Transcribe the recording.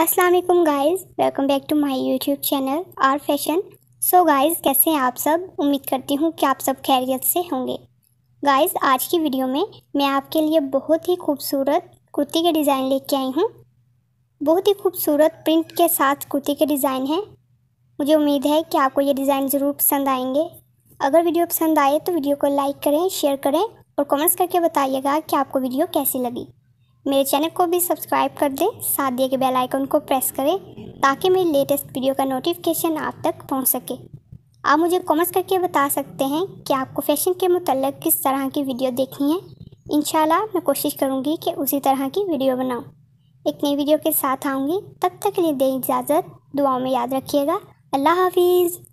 Aslam guys welcome back to my YouTube channel R fashion so guys कैसे हैं आप सब उम्मीद करती हूँ कि आप सब खैरियत से होंगे गाइज़ आज की वीडियो में मैं आपके लिए बहुत ही खूबसूरत कुर्ती के डिज़ाइन लेके आई हूँ बहुत ही खूबसूरत प्रिंट के साथ कुर्ती के डिज़ाइन हैं मुझे उम्मीद है कि आपको ये डिज़ाइन ज़रूर पसंद आएंगे अगर वीडियो पसंद आए तो वीडियो को लाइक करें शेयर करें और कमेंट्स करके बताइएगा कि आपको वीडियो कैसी लगी मेरे चैनल को भी सब्सक्राइब कर दें साथ दिए के बेल आइकन को प्रेस करें ताकि मेरी लेटेस्ट वीडियो का नोटिफिकेशन आप तक पहुंच सके आप मुझे कमेंट्स करके बता सकते हैं कि आपको फैशन के मतलब किस तरह की वीडियो देखनी है इन मैं कोशिश करूँगी कि उसी तरह की वीडियो बनाऊँ एक नई वीडियो के साथ आऊँगी तब तक के लिए दें इजाज़त दुआओं में याद रखिएगा अल्लाह हाफिज़